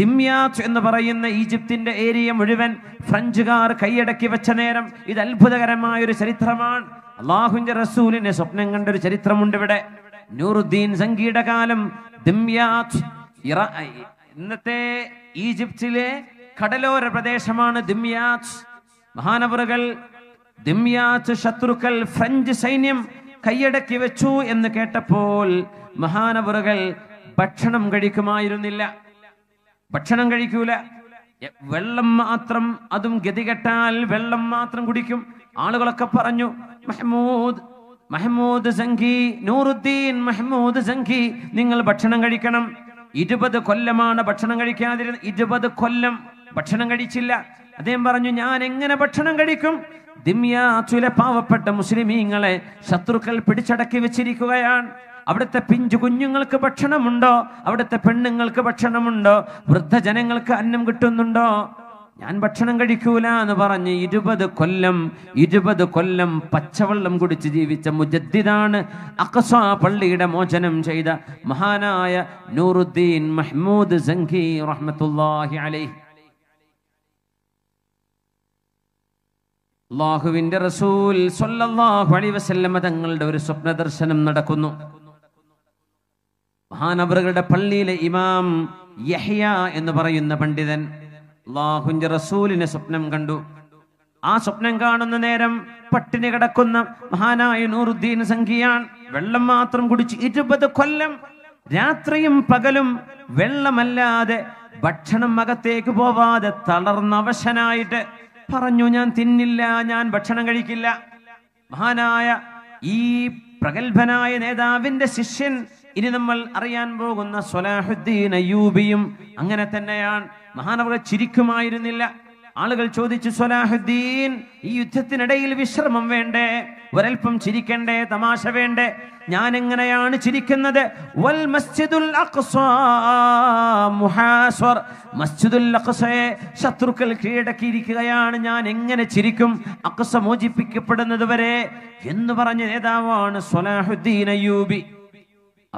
ദിമ്യാച്ച് എന്ന് പറയുന്ന ഈജിപ്തിന്റെ ഏരിയ മുഴുവൻ ഫ്രഞ്ചുകാർ കൈയടക്കി വെച്ച നേരം ഇത് അത്ഭുതകരമായ ഒരു ചരിത്രമാണ് അള്ളാഹുന്റെ റസൂലിനെ സ്വപ്നം കണ്ട ഒരു ചരിത്രമുണ്ട് ഇവിടെ നൂറുദ്ദീൻ സംഗീട കാലം ദിമ്യാച്ച് ഇന്നത്തെ ഈജിപ്തിലെ കടലോര പ്രദേശമാണ് ദിമ്യാച്ച് മഹാനവറുകൾ ദിമ്യാച്ച് ശത്രുക്കൾ ഫ്രഞ്ച് സൈന്യം കൈയടക്കി വെച്ചു എന്ന് കേട്ടപ്പോൾ മഹാനവറുകൾ ഭക്ഷണം കഴിക്കുമായിരുന്നില്ല ഭക്ഷണം കഴിക്കൂല വെള്ളം മാത്രം അതും ഗതികെട്ടാൽ വെള്ളം മാത്രം കുടിക്കും ആളുകളൊക്കെ പറഞ്ഞു Mahmud Mahmud Zengi Nuruddin Mahmud Zengi നിങ്ങൾ ഭക്ഷണം കഴിക്കണം ഇരുപത് കൊല്ലമാണ് ഭക്ഷണം കഴിക്കാതിരുന്നത് ഇരുപത് കൊല്ലം ഭക്ഷണം കഴിച്ചില്ല അദ്ദേഹം പറഞ്ഞു ഞാൻ എങ്ങനെ ഭക്ഷണം കഴിക്കും ദിമ്യ ചുല പാവപ്പെട്ട മുസ്ലിമീങ്ങളെ ശത്രുക്കൾ പിടിച്ചടക്കി വെച്ചിരിക്കുകയാണ് അവിടുത്തെ പിഞ്ചു കുഞ്ഞുങ്ങൾക്ക് ഭക്ഷണമുണ്ടോ അവിടുത്തെ പെണ്ണുങ്ങൾക്ക് ഭക്ഷണമുണ്ടോ വൃദ്ധജനങ്ങൾക്ക് അന്നം കിട്ടുന്നുണ്ടോ ഞാൻ ഭക്ഷണം കഴിക്കൂല എന്ന് പറഞ്ഞ് ഇരുപത് കൊല്ലം ഇരുപത് കൊല്ലം പച്ചവെള്ളം കുടിച്ച് ജീവിച്ച മുജദ്ദിദാണ് അക്സ പള്ളിയുടെ മോചനം ചെയ്ത മഹാനായ നൂറുദ്ദീൻ മഹ്മൂദ് സംഖി റഹ്മത്തുള്ളാഹി അലൈഹി അള്ളാഹുവിന്റെ റസൂൽ സൊല്ലാഹു അലൈഹി വസല്ലമ തങ്ങളുടെ ഒരു സ്വപ്ന ദർശനം നടക്കുന്നു മഹാനബറുകളുടെ പള്ളിയിലെ ഇമാം യഹ്യ എന്ന് പറയുന്ന പണ്ഡിതൻ അള്ളാഹുഞ്ച റസൂലിനെ സ്വപ്നം കണ്ടു ആ സ്വപ്നം കാണുന്ന നേരം പട്ടിണി കിടക്കുന്ന മഹാനായ നൂറുദ്ദീൻ സംഖ്യയാൻ വെള്ളം മാത്രം കുടിച്ച് ഇരുപത് കൊല്ലം രാത്രിയും പകലും വെള്ളമല്ലാതെ ഭക്ഷണം അകത്തേക്ക് പോവാതെ തളർന്നവശനായിട്ട് പറഞ്ഞു ഞാൻ തിന്നില്ല ഞാൻ ഭക്ഷണം കഴിക്കില്ല മഹാനായ ഈ പ്രഗത്ഭനായ നേതാവിന്റെ ശിഷ്യൻ ഇനി നമ്മൾ അറിയാൻ പോകുന്ന സൊലാഹുദ്ദീൻ അയ്യൂബിയും അങ്ങനെ തന്നെയാണ് മഹാനവർ ചിരിക്കുമായിരുന്നില്ല ആളുകൾ ചോദിച്ചു സൊലാഹുദ്ദീൻ ഈ യുദ്ധത്തിനിടയിൽ വിശ്രമം വേണ്ടേ ഒരൽപ്പം ചിരിക്കണ്ടേ തമാശ വേണ്ടേ ഞാൻ എങ്ങനെയാണ് ചിരിക്കുന്നത് വൽ മസ്ജിദുൽ മസ്ജിദുൽ അഖ്സയെ ശത്രുക്കൾ കീഴടക്കിയിരിക്കുകയാണ് ഞാൻ എങ്ങനെ ചിരിക്കും അക്സ മോചിപ്പിക്കപ്പെടുന്നത് വരെ എന്ന് പറഞ്ഞ നേതാവാണ് സൊലാഹുദ്ദീൻ അയ്യൂബി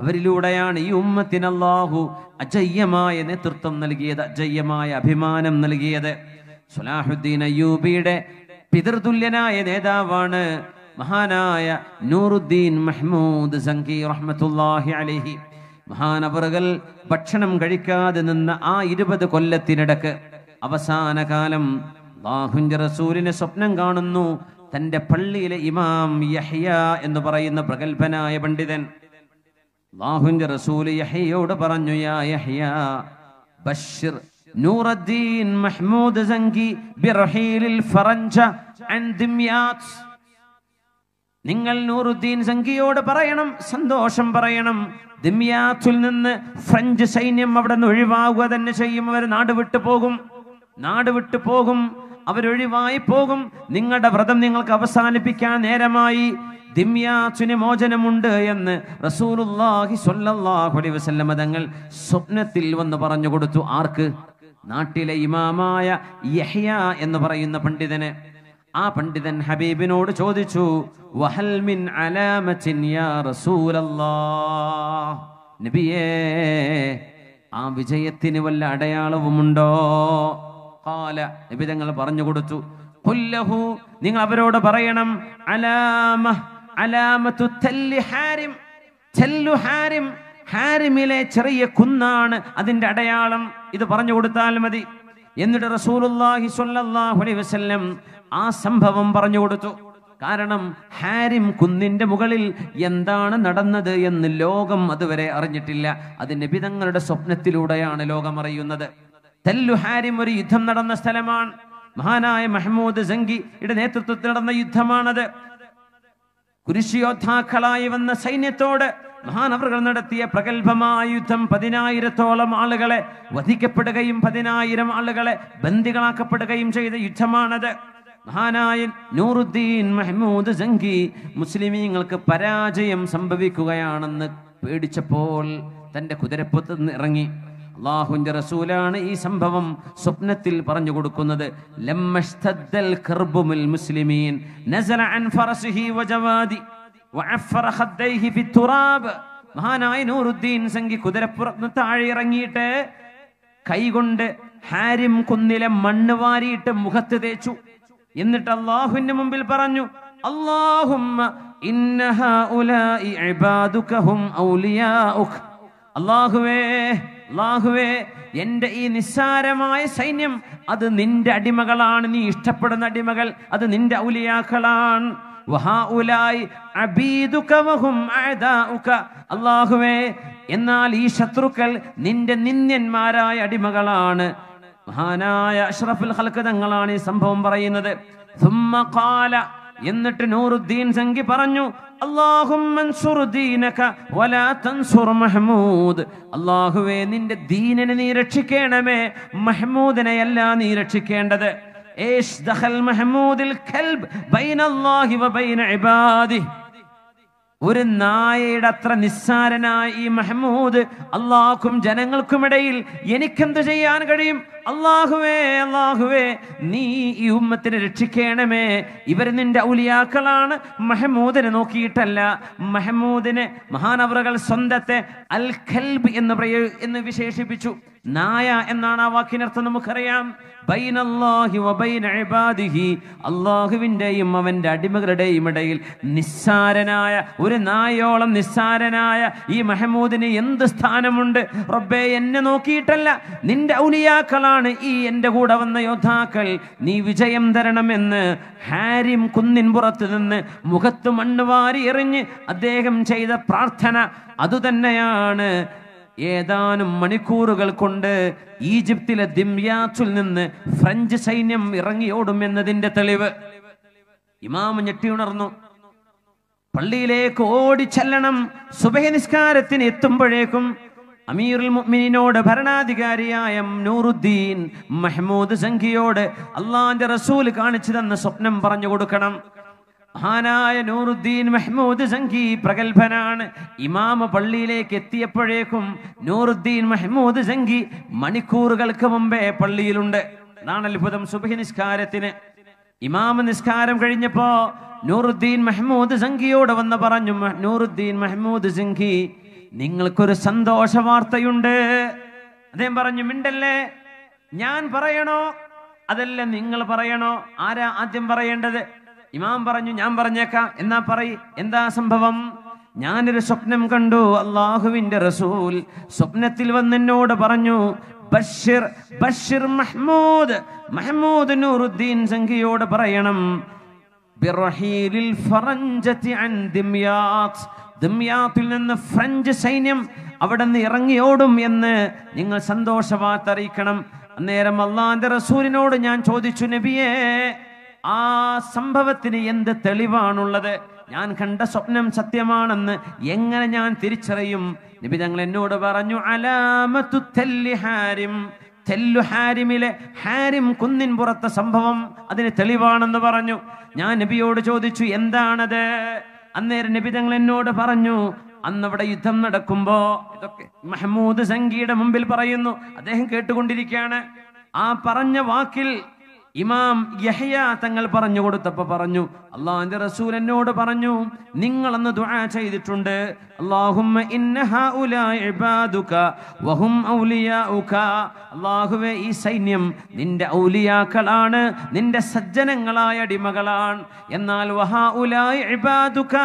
അവരിലൂടെയാണ് ഈ ഉമ്മത്തിന് അജയ്യമായ നേതൃത്വം നൽകിയത് അജയ്യമായ അഭിമാനം നൽകിയത് സുലാഹുദ്ദീൻ അയ്യൂബിയുടെ പിതൃതുല്യനായ നേതാവാണ് മഹാനായ നൂറുദ്ദീൻ മഹ്മൂദ് സംഖി റഹ്മത്തുല്ലാഹി അലഹി മഹാനവറുകൾ ഭക്ഷണം കഴിക്കാതെ നിന്ന ആ ഇരുപത് കൊല്ലത്തിനിടക്ക് അവസാന കാലം റസൂലിനെ സ്വപ്നം കാണുന്നു തന്റെ പള്ളിയിലെ ഇമാം യഹ്യ എന്ന് പറയുന്ന പ്രഗത്ഭനായ പണ്ഡിതൻ അള്ളാഹുന്റെ റസൂല് യഹയോട് പറഞ്ഞു യാ Yahya Bashir Nuruddin Mahmud Zengi ബിർഹീലിൽ ഫറഞ്ച ആൻഡ് ദിമ്യാത്ത് നിങ്ങൾ നൂറുദ്ദീൻ സംഗിയോട് പറയണം സന്തോഷം പറയണം ദിമ്യാത്തിൽ നിന്ന് ഫ്രഞ്ച് സൈന്യം അവിടെ നിന്ന് ഒഴിവാകുക തന്നെ ചെയ്യും അവർ നാട് വിട്ടു പോകും നാട് വിട്ടു പോകും അവരൊഴിവായി പോകും നിങ്ങളുടെ വ്രതം നിങ്ങൾക്ക് അവസാനിപ്പിക്കാൻ നേരമായി ദിമ്യാച്ചുന് മോചനമുണ്ട് എന്ന് റസൂലുല്ലാഹി സ്വല്ലല്ലാഹു അലൈഹി വസല്ലമ തങ്ങൾ സ്വപ്നത്തിൽ വന്ന് പറഞ്ഞു കൊടുത്തു ആർക്ക് നാട്ടിലെ ഇമാമായ യഹ്യ എന്ന് പറയുന്ന പണ്ഡിതനെ ആ പണ്ഡിതൻ ഹബീബിനോട് ചോദിച്ചു വഹൽ മിൻ യാ നബിയേ ആ വിജയത്തിന് വല്ല അടയാളവുമുണ്ടോ ഫക്കാല നബി പറഞ്ഞു കൊടുത്തു കൊല്ലഹു നിങ്ങൾ അവരോട് പറയണം അലാമ അലാമത്തു ഹാരിം ചെല്ലു ഹാരിം ഹാരിമിലെ ചെറിയ കുന്നാണ് അതിന്റെ അടയാളം ഇത് പറഞ്ഞു കൊടുത്താൽ മതി എന്നിട്ട് റസൂലുല്ലാഹി സ്വല്ലല്ലാഹു അലൈഹി വസല്ലം ആ സംഭവം പറഞ്ഞു കൊടുത്തു കാരണം ഹാരിം കുന്നിന്റെ മുകളിൽ എന്താണ് നടന്നത് എന്ന് ലോകം അതുവരെ അറിഞ്ഞിട്ടില്ല അത് നബിതങ്ങളുടെ സ്വപ്നത്തിലൂടെയാണ് ലോകം അറിയുന്നത് തല്ലുഹാരിം ഒരു യുദ്ധം നടന്ന സ്ഥലമാണ് മഹാനായ മെഹമ്മൂദ് ജംഗിയുടെ നേതൃത്വത്തിൽ നടന്ന യുദ്ധമാണത് കുരിശിയോദ്ധാക്കളായി വന്ന സൈന്യത്തോട് മഹാനവറുകൾ നടത്തിയ പ്രഗത്ഭമായ യുദ്ധം പതിനായിരത്തോളം ആളുകളെ വധിക്കപ്പെടുകയും പതിനായിരം ആളുകളെ ബന്ദികളാക്കപ്പെടുകയും ചെയ്ത യുദ്ധമാണത് മഹാനായൻ നൂറുദ്ദീൻ മെഹ്മൂദ് ജംഗി മുസ്ലിമീങ്ങൾക്ക് പരാജയം സംഭവിക്കുകയാണെന്ന് പേടിച്ചപ്പോൾ തൻ്റെ കുതിരപ്പുറത്ത് ഇറങ്ങി അള്ളാഹുന്റെ റസൂലാണ് ഈ സംഭവം സ്വപ്നത്തിൽ പറഞ്ഞു കൊടുക്കുന്നത് മുസ്ലിമീൻ നസല അൻ മഹാനായ സംഘി കുതിരപ്പുറത്ത് താഴെ ഇറങ്ങിയിട്ട് കൈകൊണ്ട് ഹാരിം കുന്നിലെ മണ്ണ് വാരിയിട്ട് മുഖത്ത് തേച്ചു എന്നിട്ട് അള്ളാഹുവിന്റെ മുമ്പിൽ പറഞ്ഞു അള്ളാഹു ഇന്നഹ ഔലിയാഉക അള്ളാഹുവേ ലാഹുവേ എൻ്റെ ഈ നിസ്സാരമായ സൈന്യം അത് നിന്റെ അടിമകളാണ് നീ ഇഷ്ടപ്പെടുന്ന അടിമകൾ അത് നിന്റെ ഔലിയാക്കളാണ് അള്ളാഹുവേ എന്നാൽ ഈ ശത്രുക്കൾ നിന്റെ നിന്ദ്യന്മാരായ അടിമകളാണ് മഹാനായ അഷ്റഫുൽ ഹൽക്ക് തങ്ങളാണ് ഈ സംഭവം പറയുന്നത് എന്നിട്ട് നൂറുദ്ദീൻ സംഗി പറഞ്ഞു അള്ളാഹുവേ നിന്റെ ദീനനെ നീ രക്ഷിക്കണമേ മഹ്മൂദിനെയല്ല നീ രക്ഷിക്കേണ്ടത് ഏഷ് ദഹൽ മഹ്മൂദിൽ ഖൽബ് ബൈനല്ലാഹി വബൈന ഇബാദി ഒരു നായയുടെ അത്ര നിസ്സാരനായ ഈ മെഹ്മൂദ് അള്ളാഹും ജനങ്ങൾക്കുമിടയിൽ എനിക്കെന്ത് ചെയ്യാൻ കഴിയും അള്ളാഹുവേ അള്ളാഹുവേ നീ ഈ ഉമ്മത്തിനെ രക്ഷിക്കണമേ ഇവർ നിന്റെ ഔലിയാക്കളാണ് മെഹമൂദിനെ നോക്കിയിട്ടല്ല മെഹമൂദിനെ മഹാനവറുകൾ സ്വന്തത്തെ അൽ ഖൽബ് എന്ന് പ്രയോ എന്ന് വിശേഷിപ്പിച്ചു നായ എന്നാണ് ആ വാക്കിനർത്ഥം നമുക്കറിയാം അള്ളാഹുവിന്റെയും അവന്റെ അടിമകളുടെയും ഇടയിൽ നിസ്സാരനായ ഒരു നായോളം നിസ്സാരനായ ഈ മെഹമൂദിന് എന്ത് സ്ഥാനമുണ്ട് റബ്ബേ എന്നെ നോക്കിയിട്ടല്ല നിന്റെ ഔലിയാക്കളാണ് ഈ എൻ്റെ കൂടെ വന്ന യോദ്ധാക്കൾ നീ വിജയം തരണമെന്ന് ഹാരിം കുന്നിൻപുറത്ത് നിന്ന് മുഖത്ത് മണ്ണ് വാരി എറിഞ്ഞ് അദ്ദേഹം ചെയ്ത പ്രാർത്ഥന അതുതന്നെയാണ് ഏതാനും മണിക്കൂറുകൾ കൊണ്ട് ഈജിപ്തിലെ ദിംയാച്ചുൽ നിന്ന് ഫ്രഞ്ച് സൈന്യം ഇറങ്ങിയോടും എന്നതിന്റെ തെളിവ് ഇമാമ് ഞെട്ടിയുണർന്നു പള്ളിയിലേക്ക് ചെല്ലണം സുബഹനിസ്കാരത്തിന് എത്തുമ്പോഴേക്കും അമീറുൽ മുഅ്മിനീനോട് ഭരണാധികാരിയായ നൂറുദ്ദീൻ മെഹ്മൂദ് സംഖിയോട് അള്ളാന്റെ റസൂൽ കാണിച്ചു തന്ന സ്വപ്നം പറഞ്ഞു കൊടുക്കണം മഹാനായ നൂറുദ്ദീൻ മെഹ്മൂദ് സംഘി പ്രഗത്ഭനാണ് ഇമാമ പള്ളിയിലേക്ക് എത്തിയപ്പോഴേക്കും നൂറുദ്ദീൻ മെഹ്മൂദ് സംഘി മണിക്കൂറുകൾക്ക് മുമ്പേ പള്ളിയിലുണ്ട് അതാണ് അത്ഭുതം സുബഹി നിസ്കാരത്തിന് ഇമാമ നിസ്കാരം കഴിഞ്ഞപ്പോ നൂറുദ്ദീൻ മെഹ്മൂദ് സംഘിയോട് വന്ന് പറഞ്ഞു നൂറുദ്ദീൻ മെഹ്മൂദ് സംഘി നിങ്ങൾക്കൊരു സന്തോഷ വാർത്തയുണ്ട് അദ്ദേഹം പറഞ്ഞു മിണ്ടല്ലേ ഞാൻ പറയണോ അതല്ല നിങ്ങൾ പറയണോ ആരാ ആദ്യം പറയേണ്ടത് ഇമാം പറഞ്ഞു ഞാൻ പറഞ്ഞേക്കാം എന്നാ പറയ് എന്താ സംഭവം ഞാനൊരു സ്വപ്നം കണ്ടു അള്ളാഹുവിന്റെ റസൂൽ സ്വപ്നത്തിൽ വന്നെന്നോട് പറഞ്ഞു ബഷീർ ബഷീർ മഹ്മൂദ് മഹ്മൂദ് നൂറുദ്ദീൻ സംഖ്യയോട് പറയണം ബിറഹീലിൽ അൻ നിന്ന് ഫ്രഞ്ച് സൈന്യം അവിടെ നിന്ന് ഇറങ്ങിയോടും എന്ന് നിങ്ങൾ സന്തോഷവാർത്ത അറിയിക്കണം അന്നേരം അള്ളാന്റെ റസൂലിനോട് ഞാൻ ചോദിച്ചു നബിയേ ആ സംഭവത്തിന് എന്ത് തെളിവാണുള്ളത് ഞാൻ കണ്ട സ്വപ്നം സത്യമാണെന്ന് എങ്ങനെ ഞാൻ തിരിച്ചറിയും നബി തങ്ങൾ എന്നോട് പറഞ്ഞു അലാമത്തു ഹാരിം തെല്ലു ഹാരിമിലെ ഹാരിം കുന്നിൻ പുറത്തെ സംഭവം അതിന് തെളിവാണെന്ന് പറഞ്ഞു ഞാൻ നബിയോട് ചോദിച്ചു എന്താണത് അന്നേരം നബി തങ്ങൾ എന്നോട് പറഞ്ഞു അന്നവിടെ യുദ്ധം നടക്കുമ്പോ ഇതൊക്കെ മെഹ്മൂദ് സംഘിയുടെ മുമ്പിൽ പറയുന്നു അദ്ദേഹം കേട്ടുകൊണ്ടിരിക്കുകയാണ് ആ പറഞ്ഞ വാക്കിൽ ഇമാം യഹ്യ തങ്ങൾ പറഞ്ഞു കൊടുത്തപ്പോൾ പറഞ്ഞു അള്ളാഹിന്റെ റസൂൽ എന്നോട് പറഞ്ഞു നിങ്ങൾ അന്ന് ദുആ ചെയ്തിട്ടുണ്ട് അല്ലാഹുമ്മ ഇബാദുക വഹും ഔലിയാഉക അല്ലാഹുവേ ഈ സൈന്യം നിന്റെ ഔലിയാക്കളാണ് നിന്റെ സജ്ജനങ്ങളായ അടിമകളാണ് എന്നാൽ ഇബാദുക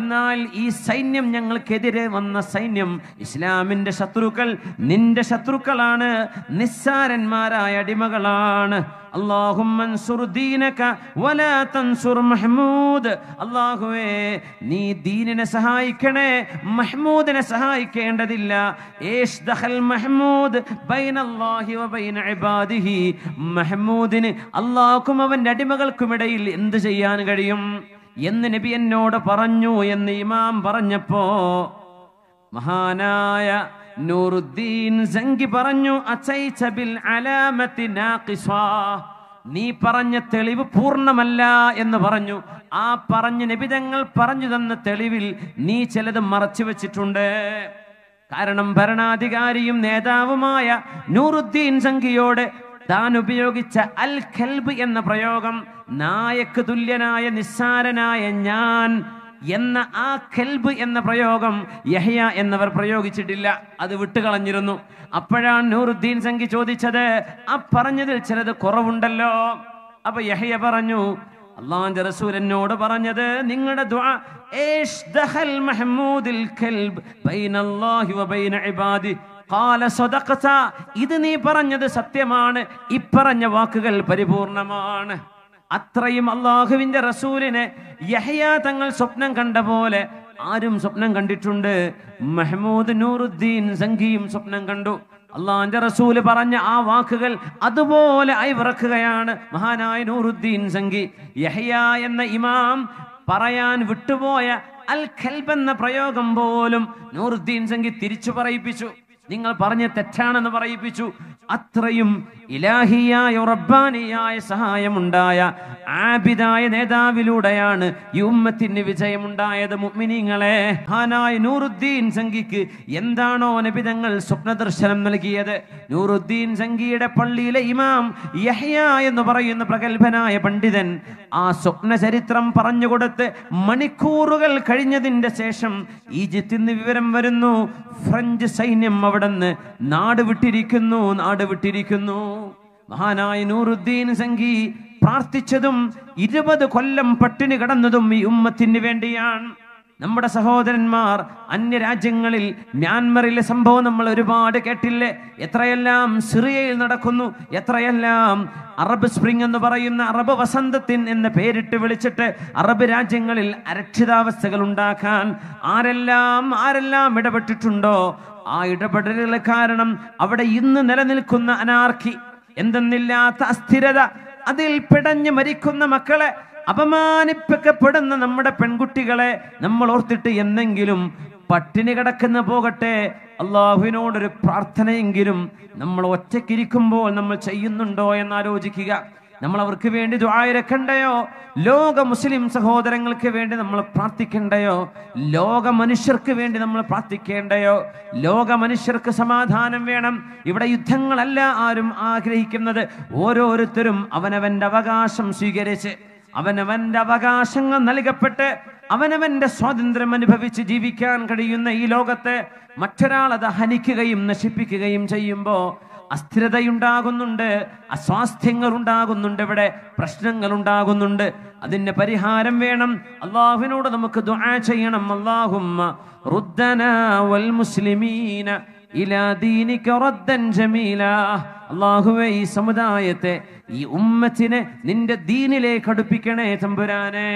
എന്നാൽ ഈ സൈന്യം ഞങ്ങൾക്കെതിരെ വന്ന സൈന്യം ഇസ്ലാമിന്റെ ശത്രുക്കൾ നിന്റെ ശത്രുക്കളാണ് നിസ്സാരന്മാരായ അടിമകളാണ് അള്ളാഹുവേ നീ ദീനിനെ സഹായിക്കണേ മഹ്മൂദിനെ സഹായിക്കേണ്ടതില്ല മഹ്മൂദ് മഹ്മൂദിന് അള്ളാഹുക്കും അവൻ്റെ അടിമകൾക്കുമിടയിൽ എന്ത് ചെയ്യാൻ കഴിയും എന്ന് നബി എന്നോട് പറഞ്ഞു എന്ന് ഇമാം പറഞ്ഞപ്പോ മഹാനായ നൂറുദ്ദീൻ സംഗി പറഞ്ഞു നീ പറഞ്ഞ തെളിവ് പൂർണ്ണമല്ല എന്ന് പറഞ്ഞു ആ പറഞ്ഞ നിബിതങ്ങൾ പറഞ്ഞു തന്ന തെളിവിൽ നീ ചിലത് മറച്ചു വെച്ചിട്ടുണ്ട് കാരണം ഭരണാധികാരിയും നേതാവുമായ നൂറുദ്ദീൻ സംഖിയോട് താൻ ഉപയോഗിച്ച അൽ ഖൽബ് എന്ന പ്രയോഗം നായക്ക് തുല്യനായ നിസ്സാരനായ ഞാൻ എന്ന ആ ഖൽബ് എന്ന പ്രയോഗം യഹ്യ എന്നവർ പ്രയോഗിച്ചിട്ടില്ല അത് വിട്ടുകളഞ്ഞിരുന്നു അപ്പോഴാണ് നൂറുദ്ദീൻ സംഘി ചോദിച്ചത് ആ പറഞ്ഞതിൽ ചിലത് കുറവുണ്ടല്ലോ അപ്പൊ യഹ്യ പറഞ്ഞു അള്ളാന്റെ റസൂലിനോട് പറഞ്ഞത് നിങ്ങളുടെ ഇത് നീ പറഞ്ഞത് സത്യമാണ് ഇപ്പറഞ്ഞ വാക്കുകൾ പരിപൂർണമാണ് അത്രയും അള്ളാഹുവിന്റെ റസൂലിനെ യഹയാ തങ്ങൾ സ്വപ്നം കണ്ട പോലെ ആരും സ്വപ്നം കണ്ടിട്ടുണ്ട് മെഹ്മൂദ് നൂറുദ്ദീൻ സംഘിയും സ്വപ്നം കണ്ടു അള്ളാഹിന്റെ റസൂല് പറഞ്ഞ ആ വാക്കുകൾ അതുപോലെ വിറക്കുകയാണ് മഹാനായ നൂറുദ്ദീൻ സംഘി യഹയാ എന്ന ഇമാം പറയാൻ വിട്ടുപോയ അൽ ഖൽബ് എന്ന പ്രയോഗം പോലും നൂറുദ്ദീൻ സംഘി തിരിച്ചു പറയിപ്പിച്ചു നിങ്ങൾ പറഞ്ഞ തെറ്റാണെന്ന് പറയിപ്പിച്ചു അത്രയും ഇലാഹിയായ റബ്ബാനിയായ സഹായമുണ്ടായ ആബിദായ നേതാവിലൂടെയാണ് യുമ്മത്തിന് ഉമ്മത്തിന് വിജയമുണ്ടായത് മുഗ്മിനിങ്ങളെ ഹാനായ നൂറുദ്ദീൻ സംഘിക്ക് എന്താണോ നബിതങ്ങൾ സ്വപ്ന ദർശനം നൽകിയത് നൂറുദ്ദീൻ സംഘിയുടെ പള്ളിയിലെ ഇമാം യഹ്യ എന്ന് പറയുന്ന പ്രഗത്ഭനായ പണ്ഡിതൻ ആ സ്വപ്ന ചരിത്രം പറഞ്ഞുകൊടുത്ത് മണിക്കൂറുകൾ കഴിഞ്ഞതിന്റെ ശേഷം ഈജിപ്തിൽ നിന്ന് വിവരം വരുന്നു ഫ്രഞ്ച് സൈന്യം അവിടെ നിന്ന് നാട് വിട്ടിരിക്കുന്നു നാട് വിട്ടിരിക്കുന്നു മഹാനായ നൂറുദ്ദീൻ സംഗി പ്രാർത്ഥിച്ചതും ഇരുപത് കൊല്ലം പട്ടിണി കടന്നതും ഈ ഉമ്മത്തിന് വേണ്ടിയാണ് നമ്മുടെ സഹോദരന്മാർ അന്യരാജ്യങ്ങളിൽ മ്യാൻമറിലെ സംഭവം നമ്മൾ ഒരുപാട് കേട്ടില്ലേ എത്രയെല്ലാം സിറിയയിൽ നടക്കുന്നു എത്രയെല്ലാം അറബ് സ്പ്രിംഗ് എന്ന് പറയുന്ന അറബ് വസന്തത്തിൻ എന്ന് പേരിട്ട് വിളിച്ചിട്ട് അറബ് രാജ്യങ്ങളിൽ അരക്ഷിതാവസ്ഥകൾ ഉണ്ടാക്കാൻ ആരെല്ലാം ആരെല്ലാം ഇടപെട്ടിട്ടുണ്ടോ ആ ഇടപെടലുകൾ കാരണം അവിടെ ഇന്ന് നിലനിൽക്കുന്ന അനാർക്കി എന്തെന്നില്ലാത്ത അസ്ഥിരത അതിൽ പിടഞ്ഞു മരിക്കുന്ന മക്കളെ അപമാനിപ്പിക്കപ്പെടുന്ന നമ്മുടെ പെൺകുട്ടികളെ നമ്മൾ ഓർത്തിട്ട് എന്നെങ്കിലും പട്ടിണി കിടക്കുന്ന പോകട്ടെ അള്ളാഹുവിനോടൊരു പ്രാർത്ഥനയെങ്കിലും നമ്മൾ ഒറ്റയ്ക്കിരിക്കുമ്പോൾ നമ്മൾ ചെയ്യുന്നുണ്ടോ എന്ന് ആലോചിക്കുക നമ്മൾ അവർക്ക് വേണ്ടി ദ്വായരക്കണ്ടയോ ലോക മുസ്ലിം സഹോദരങ്ങൾക്ക് വേണ്ടി നമ്മൾ പ്രാർത്ഥിക്കണ്ടയോ ലോക മനുഷ്യർക്ക് വേണ്ടി നമ്മൾ പ്രാർത്ഥിക്കേണ്ടയോ ലോക മനുഷ്യർക്ക് സമാധാനം വേണം ഇവിടെ യുദ്ധങ്ങളല്ല ആരും ആഗ്രഹിക്കുന്നത് ഓരോരുത്തരും അവനവൻ്റെ അവകാശം സ്വീകരിച്ച് അവനവൻ്റെ അവകാശങ്ങൾ നൽകപ്പെട്ട് അവനവന്റെ സ്വാതന്ത്ര്യം അനുഭവിച്ച് ജീവിക്കാൻ കഴിയുന്ന ഈ ലോകത്തെ മറ്റൊരാൾ അത് ഹനിക്കുകയും നശിപ്പിക്കുകയും ചെയ്യുമ്പോൾ അസ്ഥിരതയുണ്ടാകുന്നുണ്ട് അസ്വാസ്ഥ്യങ്ങൾ ഉണ്ടാകുന്നുണ്ട് ഇവിടെ പ്രശ്നങ്ങൾ ഉണ്ടാകുന്നുണ്ട് അതിന് പരിഹാരം വേണം അള്ളാഹുവിനോട് നമുക്ക് ദുആ ചെയ്യണം അള്ളാഹുമ്മ റുദ്ദന വൽ മുസ്ലിമീന അള്ളാഹുവെ ഈ സമുദായത്തെ ഈ ഉമ്മത്തിനെ നിന്റെ ദീനിലേക്ക് അടുപ്പിക്കണേ തമ്പുരാനെ